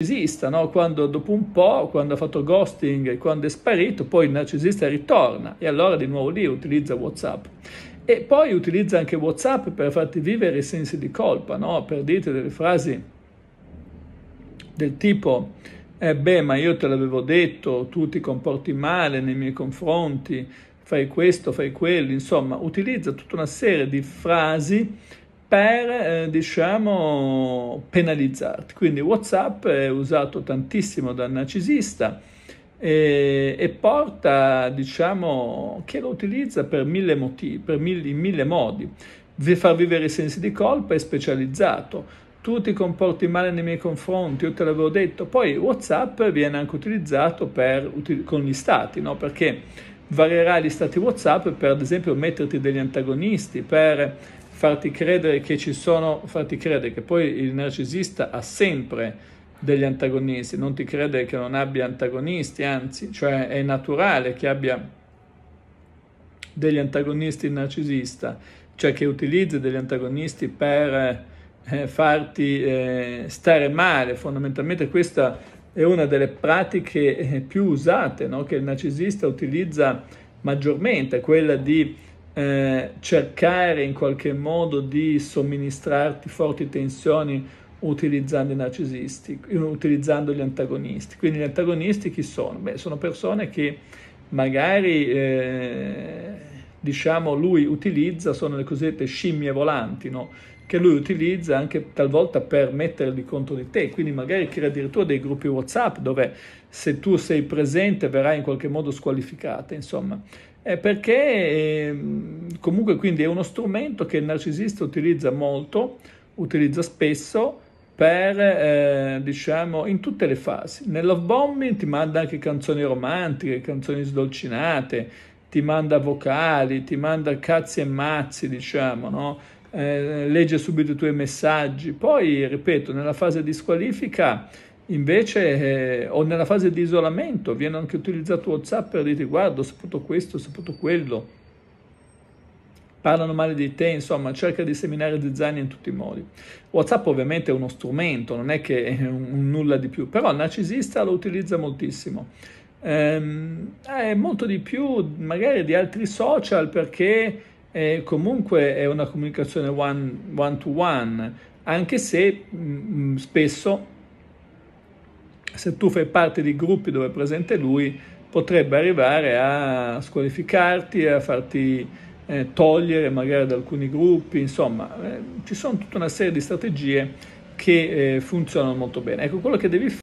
narcisista, no? quando dopo un po', quando ha fatto ghosting e quando è sparito, poi il narcisista ritorna e allora di nuovo lì utilizza Whatsapp. E poi utilizza anche Whatsapp per farti vivere i sensi di colpa, no? per dirti delle frasi del tipo eh beh ma io te l'avevo detto, tu ti comporti male nei miei confronti, fai questo, fai quello, insomma utilizza tutta una serie di frasi per eh, diciamo penalizzarti. Quindi WhatsApp è usato tantissimo dal narcisista e, eh, e porta, diciamo, che lo utilizza per mille motivi, per mille, in mille modi. Vi far vivere i sensi di colpa è specializzato. Tu ti comporti male nei miei confronti, io te l'avevo detto. Poi WhatsApp viene anche utilizzato per, con gli stati, no? Perché varierà gli stati WhatsApp per ad esempio metterti degli antagonisti, per farti credere che ci sono, farti credere che poi il narcisista ha sempre degli antagonisti, non ti crede che non abbia antagonisti, anzi, cioè è naturale che abbia degli antagonisti il narcisista, cioè che utilizzi degli antagonisti per eh, farti eh, stare male, fondamentalmente questa è una delle pratiche eh, più usate no? che il narcisista utilizza maggiormente, quella di eh, cercare in qualche modo di somministrarti forti tensioni utilizzando i narcisisti, utilizzando gli antagonisti. Quindi gli antagonisti chi sono? Beh, sono persone che magari, eh, diciamo, lui utilizza, sono le cosiddette scimmie volanti, no? che lui utilizza anche talvolta per metterli contro di te, quindi magari crea addirittura dei gruppi WhatsApp dove se tu sei presente verrai in qualche modo squalificata, insomma eh, perché ehm, comunque quindi è uno strumento che il narcisista utilizza molto, utilizza spesso per, eh, diciamo, in tutte le fasi. Nel love bombing ti manda anche canzoni romantiche, canzoni sdolcinate, ti manda vocali, ti manda cazzi e mazzi, diciamo, no? Eh, legge subito i tuoi messaggi. Poi, ripeto, nella fase di squalifica Invece eh, o nella fase di isolamento viene anche utilizzato Whatsapp per dire guarda ho saputo questo, ho saputo quello, parlano male di te, insomma cerca di seminare zizzania in tutti i modi. Whatsapp ovviamente è uno strumento, non è che è un nulla di più, però il narcisista lo utilizza moltissimo. Ehm, è molto di più magari di altri social perché eh, comunque è una comunicazione one, one to one, anche se mh, mm, mm, spesso se tu fai parte di gruppi dove è presente lui, potrebbe arrivare a squalificarti, a farti eh, togliere magari da alcuni gruppi, insomma, eh, ci sono tutta una serie di strategie che eh, funzionano molto bene. Ecco, quello che devi fare